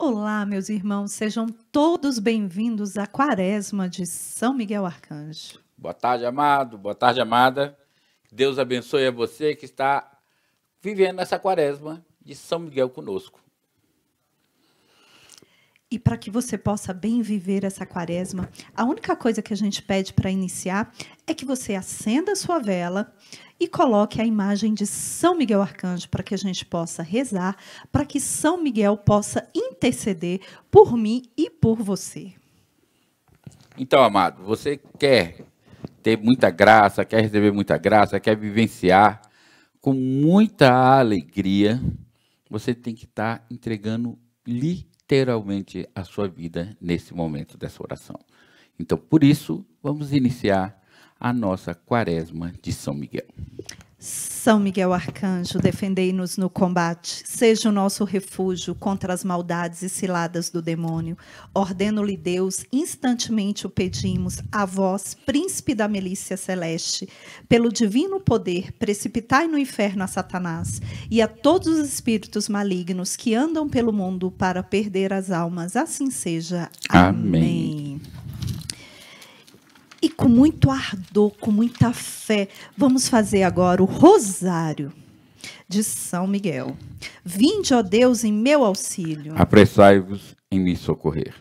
Olá, meus irmãos, sejam todos bem-vindos à Quaresma de São Miguel Arcanjo. Boa tarde, amado, boa tarde, amada. Deus abençoe a você que está vivendo essa Quaresma de São Miguel conosco. E para que você possa bem viver essa quaresma, a única coisa que a gente pede para iniciar é que você acenda a sua vela, e coloque a imagem de São Miguel Arcanjo para que a gente possa rezar, para que São Miguel possa interceder por mim e por você. Então, amado, você quer ter muita graça, quer receber muita graça, quer vivenciar com muita alegria, você tem que estar entregando literalmente a sua vida nesse momento dessa oração. Então, por isso, vamos iniciar a nossa quaresma de São Miguel. São Miguel Arcanjo, defendei-nos no combate, seja o nosso refúgio contra as maldades e ciladas do demônio. Ordeno-lhe Deus, instantemente o pedimos, a vós, príncipe da milícia celeste, pelo divino poder, precipitai no inferno a Satanás e a todos os espíritos malignos que andam pelo mundo para perder as almas. Assim seja. Amém. Amém. E com muito ardor, com muita fé, vamos fazer agora o rosário de São Miguel. Vinde, ó Deus, em meu auxílio. Apressai-vos em me socorrer.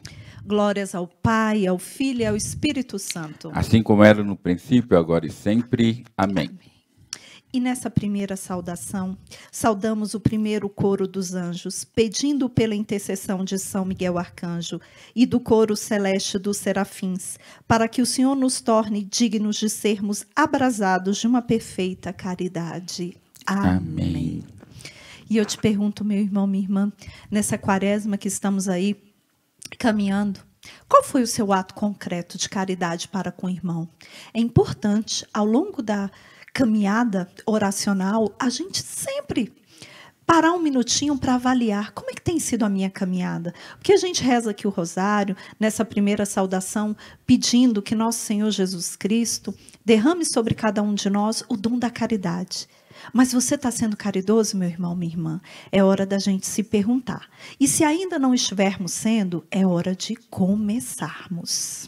Glórias ao Pai, ao Filho e ao Espírito Santo. Assim como era no princípio, agora e sempre. Amém. Amém. E nessa primeira saudação, saudamos o primeiro coro dos anjos, pedindo pela intercessão de São Miguel Arcanjo e do coro celeste dos serafins, para que o Senhor nos torne dignos de sermos abrasados de uma perfeita caridade. Amém. Amém. E eu te pergunto, meu irmão, minha irmã, nessa quaresma que estamos aí caminhando, qual foi o seu ato concreto de caridade para com o irmão? É importante, ao longo da caminhada oracional, a gente sempre parar um minutinho para avaliar como é que tem sido a minha caminhada. Porque a gente reza aqui o rosário, nessa primeira saudação, pedindo que nosso Senhor Jesus Cristo derrame sobre cada um de nós o dom da caridade. Mas você está sendo caridoso, meu irmão, minha irmã? É hora da gente se perguntar. E se ainda não estivermos sendo, é hora de começarmos.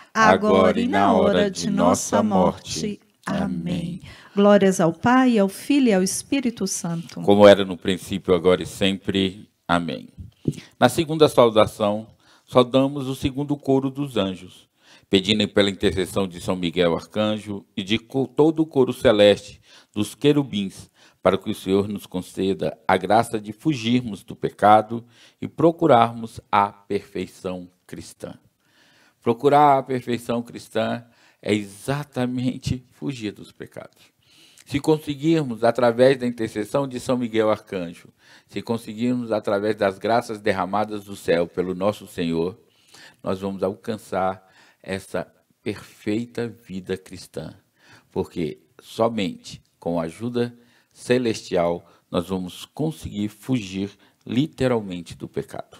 agora e na hora de nossa morte. Amém. Glórias ao Pai, ao Filho e ao Espírito Santo. Como era no princípio, agora e sempre. Amém. Na segunda saudação, saudamos o segundo coro dos anjos, pedindo pela intercessão de São Miguel Arcanjo e de todo o coro celeste dos querubins, para que o Senhor nos conceda a graça de fugirmos do pecado e procurarmos a perfeição cristã. Procurar a perfeição cristã é exatamente fugir dos pecados. Se conseguirmos, através da intercessão de São Miguel Arcanjo, se conseguirmos, através das graças derramadas do céu pelo nosso Senhor, nós vamos alcançar essa perfeita vida cristã. Porque somente com a ajuda celestial nós vamos conseguir fugir literalmente do pecado.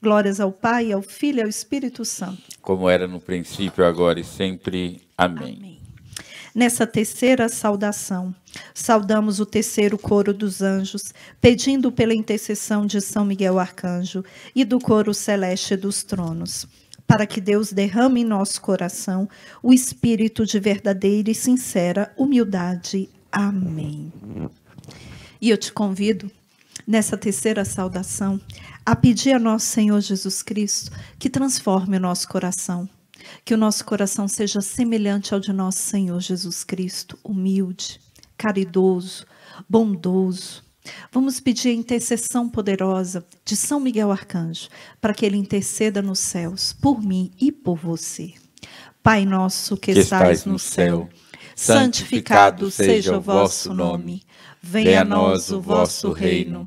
Glórias ao Pai, ao Filho e ao Espírito Santo. Como era no princípio, agora e sempre. Amém. Amém. Nessa terceira saudação, saudamos o terceiro coro dos anjos, pedindo pela intercessão de São Miguel Arcanjo e do coro celeste dos tronos para que Deus derrame em nosso coração o espírito de verdadeira e sincera humildade. Amém. E eu te convido, nessa terceira saudação, a pedir a nosso Senhor Jesus Cristo que transforme o nosso coração, que o nosso coração seja semelhante ao de nosso Senhor Jesus Cristo, humilde, caridoso, bondoso. Vamos pedir a intercessão poderosa de São Miguel Arcanjo, para que ele interceda nos céus por mim e por você. Pai nosso que, que estais no céu, santificado seja o vosso nome. Venha a nós o vosso reino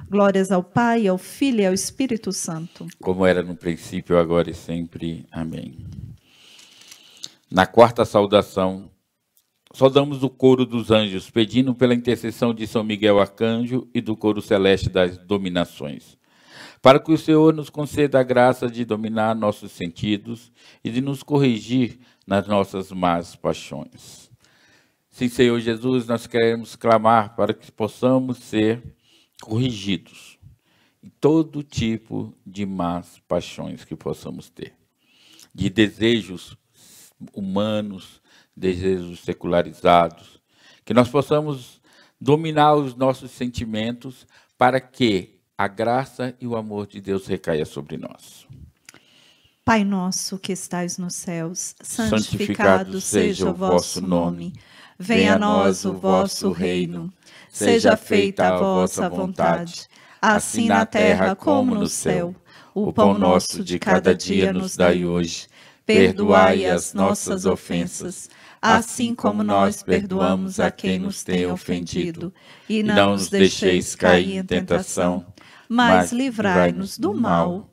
Glórias ao Pai, ao Filho e ao Espírito Santo. Como era no princípio, agora e sempre. Amém. Na quarta saudação, saudamos o coro dos anjos, pedindo pela intercessão de São Miguel Arcanjo e do coro celeste das dominações, para que o Senhor nos conceda a graça de dominar nossos sentidos e de nos corrigir nas nossas más paixões. Sim, Senhor Jesus, nós queremos clamar para que possamos ser corrigidos e todo tipo de más paixões que possamos ter, de desejos humanos, desejos secularizados, que nós possamos dominar os nossos sentimentos para que a graça e o amor de Deus recaia sobre nós. Pai nosso que estais nos céus, santificado, santificado seja o vosso nome. Venha a nós o vosso reino. Seja feita a vossa vontade, assim, assim na terra como no céu. O pão nosso de cada dia nos dai hoje. Perdoai as nossas ofensas, assim, assim como nós perdoamos a quem nos tem ofendido. E não nos deixeis cair em tentação, mas livrai-nos do mal.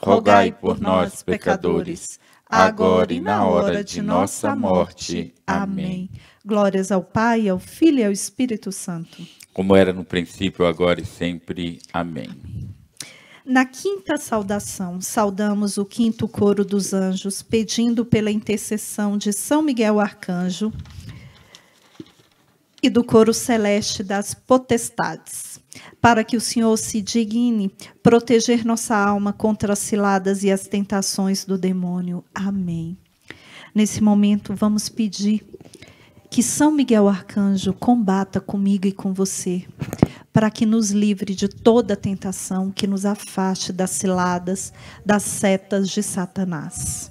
rogai por nós, pecadores, agora e na hora de nossa morte. Amém. Glórias ao Pai, ao Filho e ao Espírito Santo. Como era no princípio, agora e sempre. Amém. Na quinta saudação, saudamos o quinto coro dos anjos, pedindo pela intercessão de São Miguel Arcanjo e do coro celeste das potestades, para que o Senhor se digne proteger nossa alma contra as ciladas e as tentações do demônio. Amém. Nesse momento, vamos pedir que São Miguel Arcanjo combata comigo e com você, para que nos livre de toda tentação, que nos afaste das ciladas, das setas de Satanás.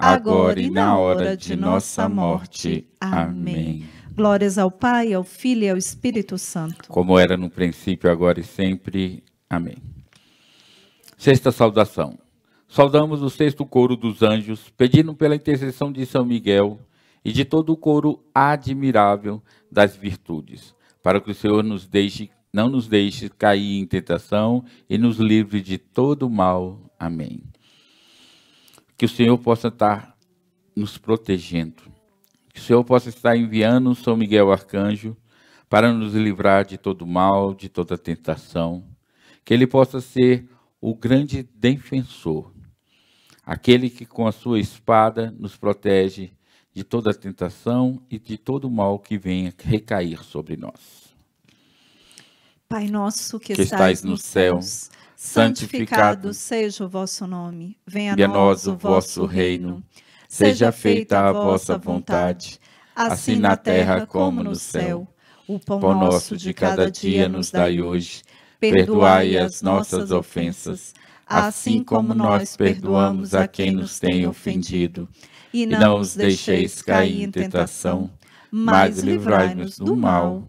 agora e na hora de nossa morte. Amém. Glórias ao Pai, ao Filho e ao Espírito Santo. Como era no princípio, agora e sempre. Amém. Sexta saudação. Saudamos o sexto coro dos anjos, pedindo pela intercessão de São Miguel e de todo o coro admirável das virtudes, para que o Senhor nos deixe, não nos deixe cair em tentação e nos livre de todo mal. Amém que o Senhor possa estar nos protegendo, que o Senhor possa estar enviando São Miguel Arcanjo para nos livrar de todo mal, de toda tentação, que ele possa ser o grande defensor, aquele que com a sua espada nos protege de toda tentação e de todo mal que venha recair sobre nós. Pai nosso que, que estais, nos céus, céus santificado seja o vosso nome, venha a nós o vosso reino, seja feita a vossa vontade, assim, assim na terra como no céu. O pão nosso de cada dia nos dai hoje, perdoai as nossas ofensas, assim, assim como nós perdoamos a quem nos tem ofendido. E não os deixeis cair em tentação, mas livrai-nos do mal.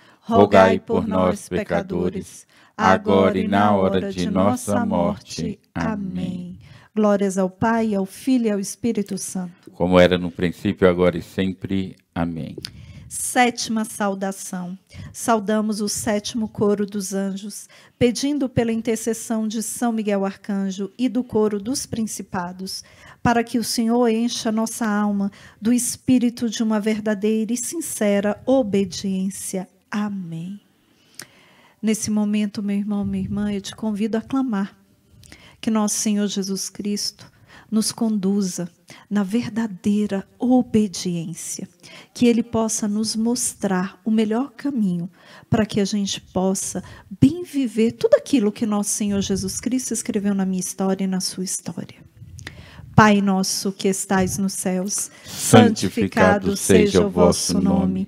rogai por nós, pecadores, agora e na hora de nossa morte. Amém. Glórias ao Pai, ao Filho e ao Espírito Santo. Como era no princípio, agora e sempre. Amém. Sétima saudação. Saudamos o sétimo coro dos anjos, pedindo pela intercessão de São Miguel Arcanjo e do coro dos principados, para que o Senhor encha nossa alma do espírito de uma verdadeira e sincera obediência Amém. Nesse momento, meu irmão, minha irmã, eu te convido a clamar que nosso Senhor Jesus Cristo nos conduza na verdadeira obediência, que Ele possa nos mostrar o melhor caminho para que a gente possa bem viver tudo aquilo que nosso Senhor Jesus Cristo escreveu na minha história e na sua história. Pai nosso que estais nos céus, santificado, santificado seja o vosso nome. nome.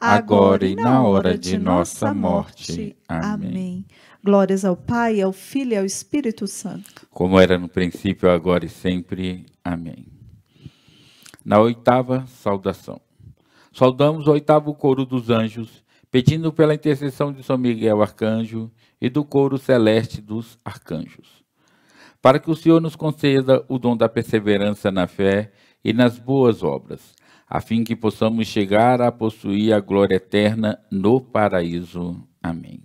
agora e na hora de nossa morte. Amém. Glórias ao Pai, ao Filho e ao Espírito Santo. Como era no princípio, agora e sempre. Amém. Na oitava saudação. Saudamos o oitavo coro dos anjos, pedindo pela intercessão de São Miguel Arcanjo e do coro celeste dos arcanjos. Para que o Senhor nos conceda o dom da perseverança na fé e nas boas obras a fim que possamos chegar a possuir a glória eterna no paraíso. Amém.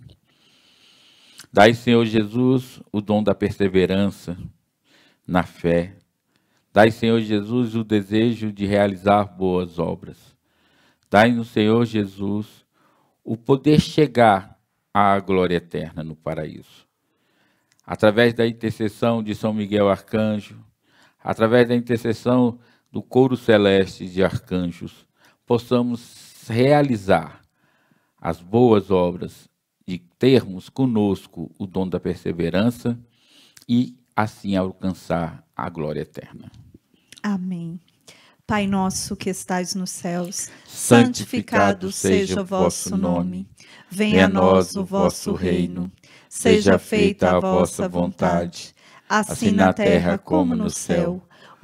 Dai, Senhor Jesus, o dom da perseverança na fé. Dai, Senhor Jesus, o desejo de realizar boas obras. Dai no Senhor Jesus o poder chegar à glória eterna no paraíso. Através da intercessão de São Miguel Arcanjo, através da intercessão do coro celeste de arcanjos, possamos realizar as boas obras de termos conosco o dom da perseverança e assim alcançar a glória eterna. Amém. Pai nosso que estais nos céus, santificado, santificado seja o vosso nome. Venha a nós o vosso reino. Seja feita a vossa vontade, assim, assim na terra como no céu.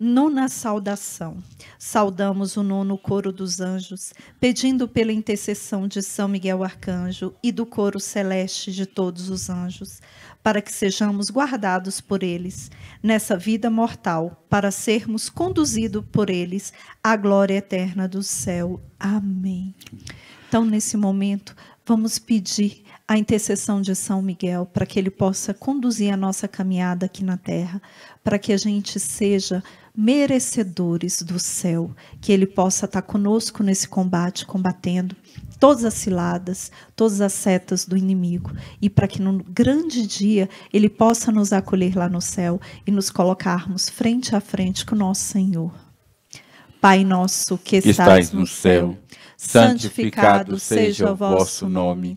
Nona saudação. Saudamos o nono coro dos anjos, pedindo pela intercessão de São Miguel Arcanjo e do coro celeste de todos os anjos, para que sejamos guardados por eles nessa vida mortal, para sermos conduzidos por eles à glória eterna do céu. Amém. Então, nesse momento, vamos pedir a intercessão de São Miguel para que ele possa conduzir a nossa caminhada aqui na terra, para que a gente seja merecedores do céu, que ele possa estar conosco nesse combate, combatendo todas as ciladas, todas as setas do inimigo, e para que no grande dia ele possa nos acolher lá no céu e nos colocarmos frente a frente com o nosso Senhor. Pai nosso que estás, estás no céu, santificado, santificado seja o vosso nome.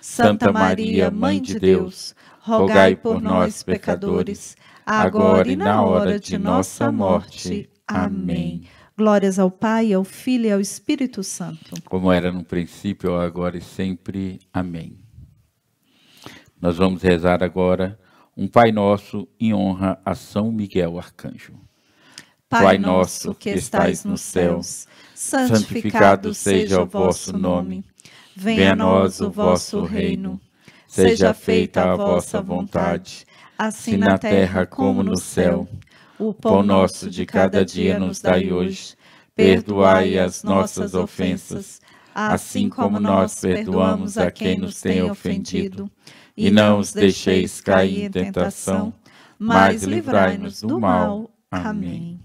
Santa Maria, Mãe de Deus, rogai por nós, pecadores, agora e na hora de nossa morte. Amém. Glórias ao Pai, ao Filho e ao Espírito Santo. Como era no princípio, agora e sempre. Amém. Nós vamos rezar agora um Pai Nosso em honra a São Miguel Arcanjo. Pai nosso que estais nos céus, santificado seja o vosso nome. Venha a nós o vosso reino. Seja feita a vossa vontade, assim na terra como no céu. O pão nosso de cada dia nos dai hoje. Perdoai as nossas ofensas, assim como nós perdoamos a quem nos tem ofendido. E não os deixeis cair em tentação, mas livrai-nos do mal. Amém.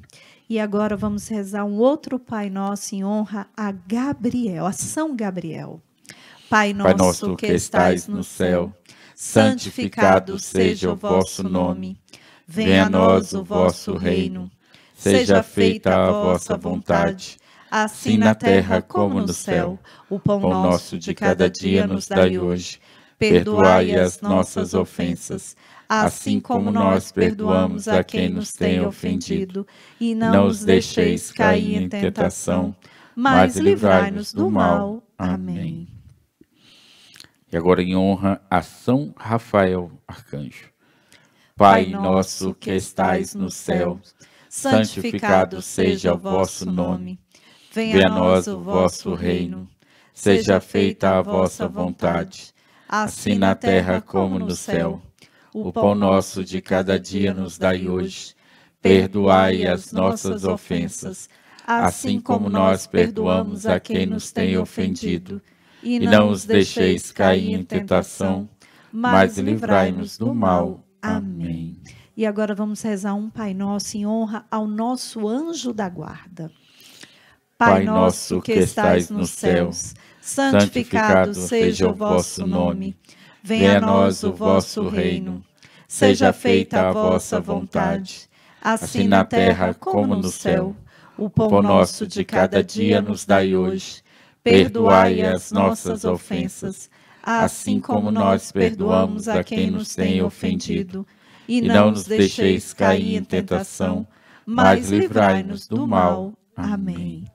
E agora vamos rezar um outro Pai Nosso em honra a Gabriel, a São Gabriel. Pai nosso, Pai nosso que estais no céu, santificado seja o vosso nome. Venha a nós o vosso reino. Seja feita a vossa vontade, assim, assim na terra como no céu. O pão nosso de cada dia nos dai hoje. Perdoai as nossas ofensas, assim, assim como nós perdoamos a quem nos tem ofendido. E não nos deixeis cair em tentação, mas livrai-nos do mal. Amém e agora em honra a São Rafael Arcanjo. Pai nosso que estais no céu, santificado seja o vosso nome. Venha a nós o vosso reino. Seja feita a vossa vontade, assim na terra como no céu. O pão nosso de cada dia nos dai hoje. Perdoai as nossas ofensas, assim como nós perdoamos a quem nos tem ofendido e não, e não os deixeis cair em tentação, mas livrai-nos do mal. Amém. E agora vamos rezar um Pai Nosso em honra ao nosso anjo da guarda. Pai nosso que estais nos céus, santificado seja o vosso nome. Venha a nós o vosso reino. Seja feita a vossa vontade, assim, assim na terra como no céu. O pão nosso de cada dia nos dai hoje perdoai as nossas ofensas, assim, assim como nós perdoamos a quem nos tem ofendido. E não nos deixeis cair em tentação, mas livrai-nos do mal. Amém.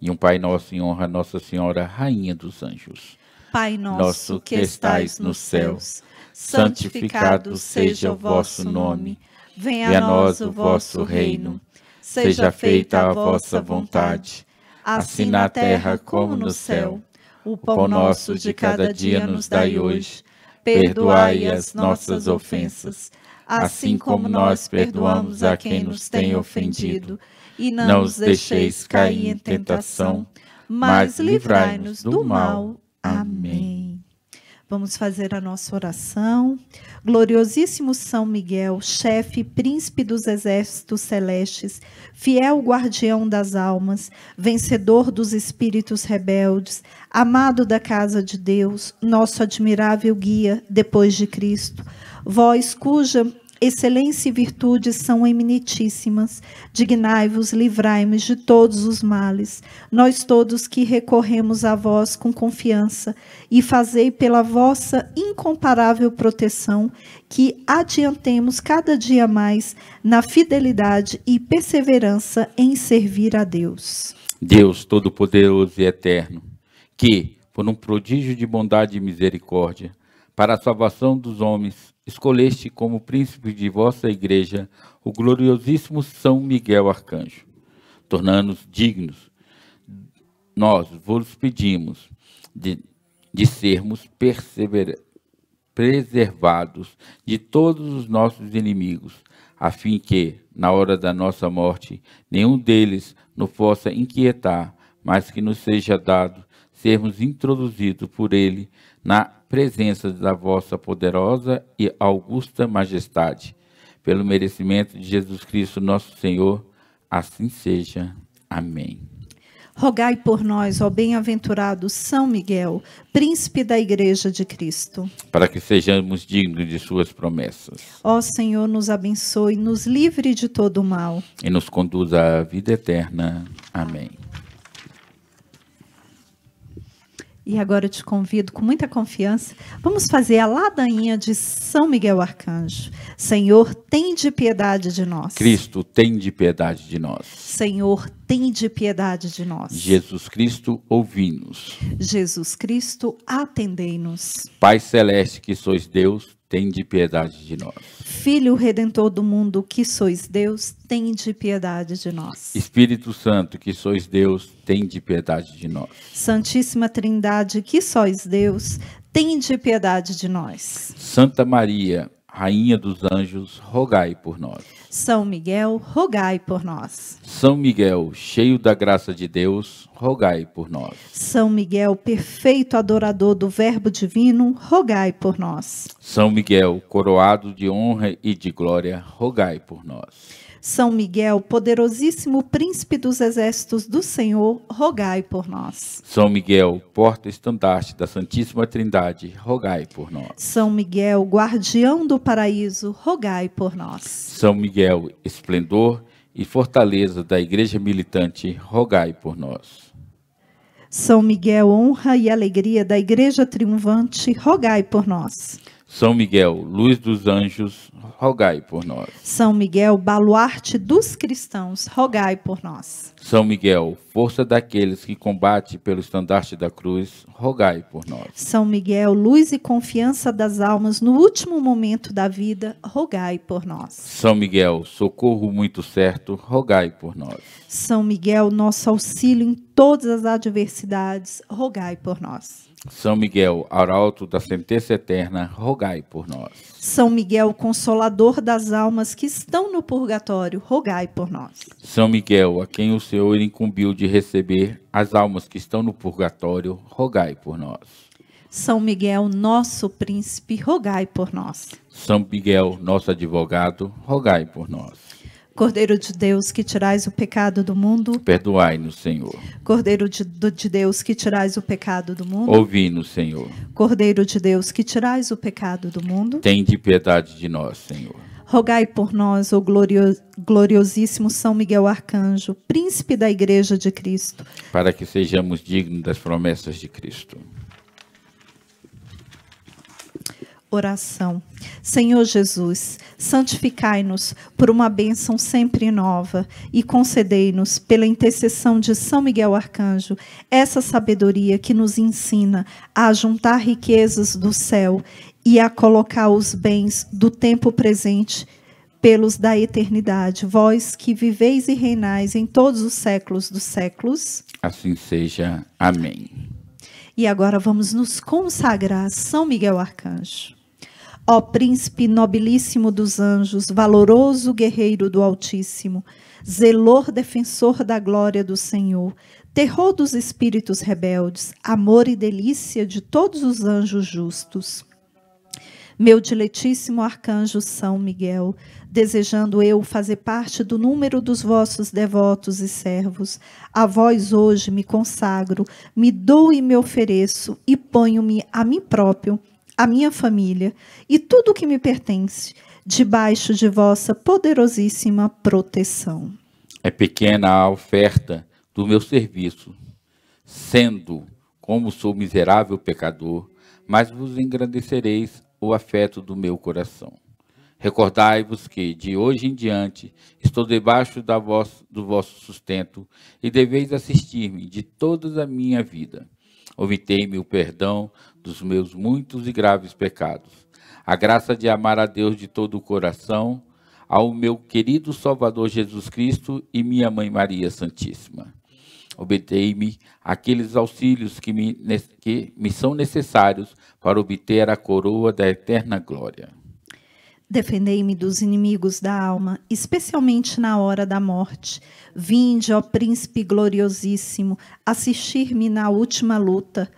E um Pai nosso em honra a Nossa Senhora, Rainha dos Anjos. Pai nosso que estais nos céus, santificado seja o vosso nome. Venha a nós o vosso reino. Seja feita a vossa vontade assim na terra como no céu. O pão nosso de cada dia nos dai hoje. Perdoai as nossas ofensas, assim, assim como nós perdoamos a quem nos tem ofendido. E não, não os deixeis cair em tentação, mas livrai-nos do mal. Amém. Vamos fazer a nossa oração. Gloriosíssimo São Miguel, chefe, príncipe dos exércitos celestes, fiel guardião das almas, vencedor dos espíritos rebeldes, amado da casa de Deus, nosso admirável guia depois de Cristo, vós cuja Excelência e virtude são eminentíssimas, Dignai-vos, livrai-me de todos os males. Nós todos que recorremos a vós com confiança e fazei pela vossa incomparável proteção que adiantemos cada dia mais na fidelidade e perseverança em servir a Deus. Deus Todo-Poderoso e Eterno, que, por um prodígio de bondade e misericórdia, para a salvação dos homens, escolheste como príncipe de vossa igreja o gloriosíssimo São Miguel Arcanjo, tornando-nos dignos. Nós vos pedimos de, de sermos preservados de todos os nossos inimigos, a fim que, na hora da nossa morte, nenhum deles nos possa inquietar, mas que nos seja dado sermos introduzidos por ele na presença da vossa poderosa e augusta majestade. Pelo merecimento de Jesus Cristo, nosso Senhor, assim seja. Amém. Rogai por nós, ó bem-aventurado São Miguel, príncipe da Igreja de Cristo. Para que sejamos dignos de suas promessas. Ó Senhor, nos abençoe, nos livre de todo o mal. E nos conduza à vida eterna. Amém. E agora eu te convido com muita confiança, vamos fazer a ladainha de São Miguel Arcanjo. Senhor, tem de piedade de nós. Cristo, tem de piedade de nós. Senhor, tem de piedade de nós. Jesus Cristo, ouvi-nos. Jesus Cristo, atendei-nos. Pai celeste que sois Deus, tende piedade de nós. Filho redentor do mundo, que sois Deus, tende piedade de nós. Espírito Santo, que sois Deus, tende piedade de nós. Santíssima Trindade, que sois Deus, tende piedade de nós. Santa Maria, rainha dos anjos, rogai por nós. São Miguel, rogai por nós. São Miguel, cheio da graça de Deus, rogai por nós. São Miguel, perfeito adorador do Verbo divino, rogai por nós. São Miguel, coroado de honra e de glória, rogai por nós. São Miguel, poderosíssimo príncipe dos exércitos do Senhor, rogai por nós. São Miguel, porta-estandarte da Santíssima Trindade, rogai por nós. São Miguel, guardião do paraíso, rogai por nós. São Miguel, esplendor e fortaleza da Igreja militante, rogai por nós. São Miguel, honra e alegria da Igreja triunfante, rogai por nós. São Miguel, luz dos anjos, rogai por nós. São Miguel, baluarte dos cristãos, rogai por nós. São Miguel, força daqueles que combate pelo estandarte da cruz, rogai por nós. São Miguel, luz e confiança das almas no último momento da vida, rogai por nós. São Miguel, socorro muito certo, rogai por nós. São Miguel, nosso auxílio em todas as adversidades, rogai por nós. São Miguel, arauto da sentença eterna, rogai por nós. São Miguel, consolador das almas que estão no purgatório, rogai por nós. São Miguel, a quem o Senhor incumbiu de receber as almas que estão no purgatório, rogai por nós. São Miguel, nosso príncipe, rogai por nós. São Miguel, nosso advogado, rogai por nós. Cordeiro de Deus, que tirais o pecado do mundo. Perdoai-nos, Senhor. Cordeiro de, de, Deus, que tirais o pecado do mundo. Ouvi-nos, Senhor. Cordeiro de Deus, que tirais o pecado do mundo. Tende piedade de nós, Senhor. Rogai por nós, o gloriosíssimo São Miguel Arcanjo, príncipe da Igreja de Cristo. Para que sejamos dignos das promessas de Cristo. oração. Senhor Jesus, santificai-nos por uma bênção sempre nova e concedei-nos, pela intercessão de São Miguel Arcanjo, essa sabedoria que nos ensina a juntar riquezas do céu e a colocar os bens do tempo presente pelos da eternidade. Vós que viveis e reinais em todos os séculos dos séculos. Assim seja. Amém. E agora vamos nos consagrar a São Miguel Arcanjo. Ó príncipe nobilíssimo dos anjos, valoroso guerreiro do Altíssimo, zelor defensor da glória do Senhor, terror dos espíritos rebeldes, amor e delícia de todos os anjos justos. Meu diletíssimo arcanjo São Miguel, desejando eu fazer parte do número dos vossos devotos e servos, a vós hoje me consagro, me dou e me ofereço e ponho-me a mim próprio a minha família e tudo o que me pertence, debaixo de vossa poderosíssima proteção. É pequena a oferta do meu serviço, sendo como sou miserável pecador, mas vos engrandecereis o afeto do meu coração. Recordai-vos que, de hoje em diante, estou debaixo vosso, do vosso sustento e deveis assistir-me de toda a minha vida. Obtei-me o perdão dos meus muitos e graves pecados. A graça de amar a Deus de todo o coração, ao meu querido Salvador Jesus Cristo e minha Mãe Maria Santíssima. Obtei-me aqueles auxílios que me, que me são necessários para obter a coroa da eterna glória. Defendei-me dos inimigos da alma, especialmente na hora da morte. Vinde, ó Príncipe gloriosíssimo, assistir-me na última luta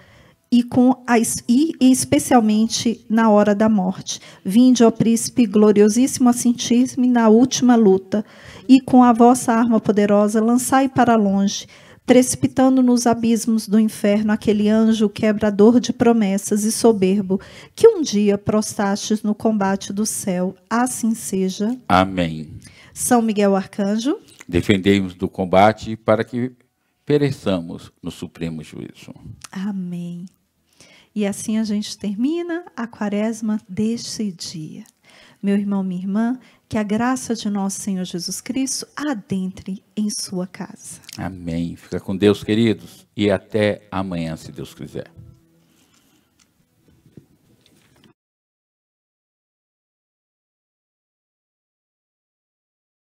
e, com a, e, especialmente na hora da morte. Vinde, ó príncipe gloriosíssimo a assim sentir-me na última luta, e com a vossa arma poderosa lançai para longe, precipitando nos abismos do inferno aquele anjo quebrador de promessas e soberbo, que um dia prostastes no combate do céu. Assim seja. Amém. São Miguel Arcanjo, defendei do combate para que pereçamos no supremo juízo. Amém. E assim a gente termina a quaresma deste dia. Meu irmão, minha irmã, que a graça de nosso Senhor Jesus Cristo adentre em sua casa. Amém. Fica com Deus, queridos, e até amanhã, se Deus quiser.